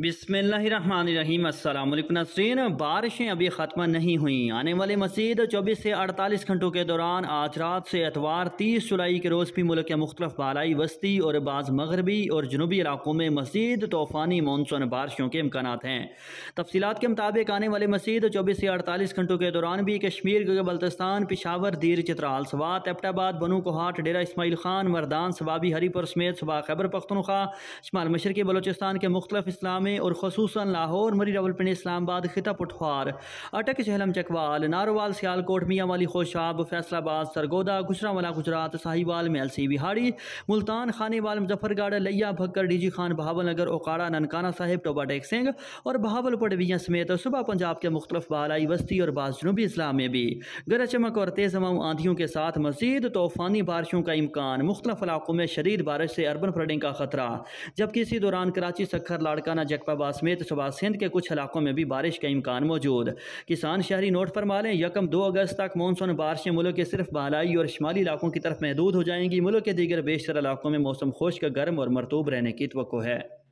बिसमीम नासरीन बारिशें अभी ख़त्म नहीं हुई आने वाले मजीद चौबीस से अड़तालीस घंटों के दौरान आज रात से एतवार तीस जुलाई के रोज़ भी मुल्क के मुख्तफ बालाई वस्ती और बाज़ मगरबी और जनूबी इलाकों में मजीद तूफ़ानी मानसून बारिशों के इम्कान हैं तफसीत के मुताबिक आने वाले मजीद चौबीस से अड़तालीस घंटों के दौरान भी कश्मीर बल्तिस्तान पिशावर दीर चित्राल सवात एपटाबाद बनू कोहाट डेरा इसमाइल खान मरदान सवाबी हरीपुर समेत सुबह खैबर पख्तनखा शमाल मशरक़ी बलोचिस्तान के मुख्तफ इस्लामी में और खसूस लाहौर मरी रावलपिंडी इस्लामाबाद खिता पुठवार अटक जहलम चकवाल नारोवाल सियालकोट मियाँ वाली खोशाब फैसलाबाद सरगोदा गुजरावाला गुजरात साहिवाल मेलसी बिहाड़ी मुल्तान खानेवाल मुजफ्फरगढ़ लैया भक्कर डीजी खान बहावल नगर ओकाड़ा ननकाना साहिब टोबा टेक सिंह और बहावलपुर डिवीजन समेत सुबह पंजाब के मुख्तफ बालाई वस्ती और बास जनूबी इस्लाम में भी गरज चमक और तेज़ हवाओं आंधियों के साथ मजीद तूफ़ानी बारिशों का इम्कान मुख्तलिफ इलाकों में शदीद बारिश से अर्बन फ्लडिंग का खतरा जबकि इसी दौरान कराची सखर लाड़काना चकपाबाद समेत तो सुबह सिंध के कुछ इलाकों में भी बारिश का इम्कान मौजूद किसान शहरी नोट पर लें यकम दो अगस्त तक मानसून बारिशें मुल्क के सिर्फ बहलाई और शुमाली इलाकों की तरफ महदूद हो जाएंगी मुल्क के दीगर बेशतर इलाकों में मौसम खुश्क गर्म और मरतूब रहने की तो है